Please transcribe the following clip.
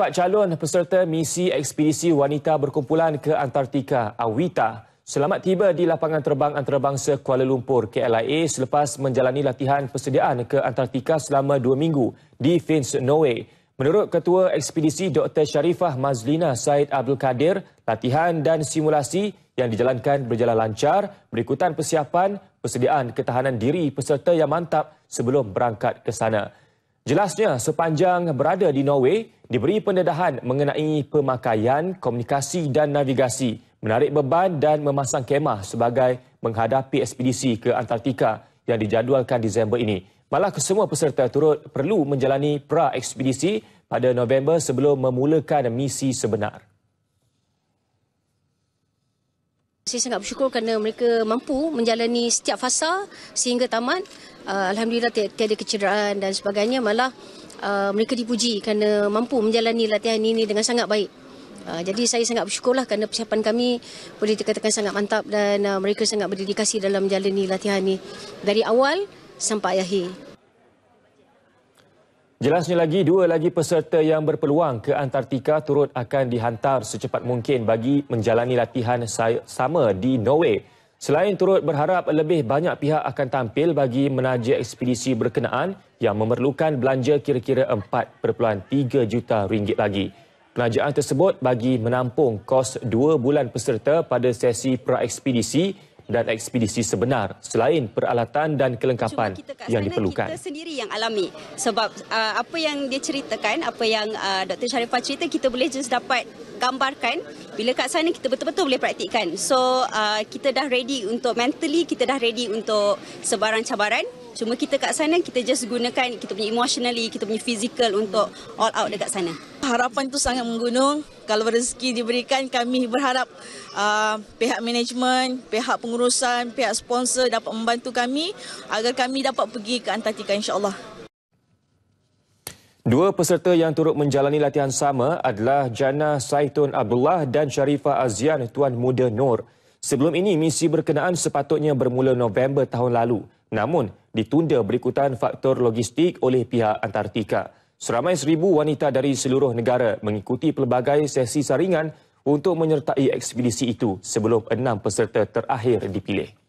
Empat calon peserta misi ekspedisi wanita berkumpulan ke Antartika, Awita, selamat tiba di lapangan terbang antarabangsa Kuala Lumpur, KLIA, selepas menjalani latihan persediaan ke Antartika selama dua minggu di Finns, Norway. Menurut Ketua Ekspedisi Dr. Sharifah Mazlina Said Abdul Kadir, latihan dan simulasi yang dijalankan berjalan lancar berikutan persiapan persediaan ketahanan diri peserta yang mantap sebelum berangkat ke sana. Jelasnya, sepanjang berada di Norway, diberi pendedahan mengenai pemakaian, komunikasi dan navigasi, menarik beban dan memasang kemah sebagai menghadapi ekspedisi ke Antartika yang dijadualkan Disember ini. Malah kesemua peserta turut perlu menjalani pra-ekspedisi pada November sebelum memulakan misi sebenar. Saya sangat bersyukur kerana mereka mampu menjalani setiap fasa sehingga tamat. Uh, Alhamdulillah ti tiada kecederaan dan sebagainya. Malah uh, mereka dipuji kerana mampu menjalani latihan ini dengan sangat baik. Uh, jadi saya sangat bersyukurlah kerana persiapan kami boleh dikatakan sangat mantap dan uh, mereka sangat berdedikasi dalam menjalani latihan ini. Dari awal sampai akhir. Jelasnya lagi, dua lagi peserta yang berpeluang ke Antartika turut akan dihantar secepat mungkin bagi menjalani latihan sama di Norway. Selain turut berharap lebih banyak pihak akan tampil bagi menaja ekspedisi berkenaan yang memerlukan belanja kira-kira 4.3 juta ringgit lagi. Penajaan tersebut bagi menampung kos dua bulan peserta pada sesi pra-ekspedisi dan ekspedisi sebenar selain peralatan dan kelengkapan yang diperlukan. Kita sendiri yang alami sebab uh, apa yang dia ceritakan, apa yang uh, Dr. Sharifah cerita, kita boleh just dapat gambarkan bila kat sana kita betul-betul boleh praktikkan. So uh, kita dah ready untuk mentally, kita dah ready untuk sebarang cabaran. Cuma kita kat sana, kita just gunakan kita punya emotionally, kita punya physical untuk all out dekat sana. Harapan itu sangat menggunung. Kalau rezeki diberikan, kami berharap uh, pihak manajemen, pihak pengurusan, pihak sponsor dapat membantu kami agar kami dapat pergi ke Antartika insyaAllah. Dua peserta yang turut menjalani latihan sama adalah Jana Saitun Abdullah dan Sharifah Azian Tuan Muda Nur. Sebelum ini, misi berkenaan sepatutnya bermula November tahun lalu. Namun, ditunda berikutan faktor logistik oleh pihak Antartika. Seramai seribu wanita dari seluruh negara mengikuti pelbagai sesi saringan untuk menyertai ekspedisi itu sebelum enam peserta terakhir dipilih.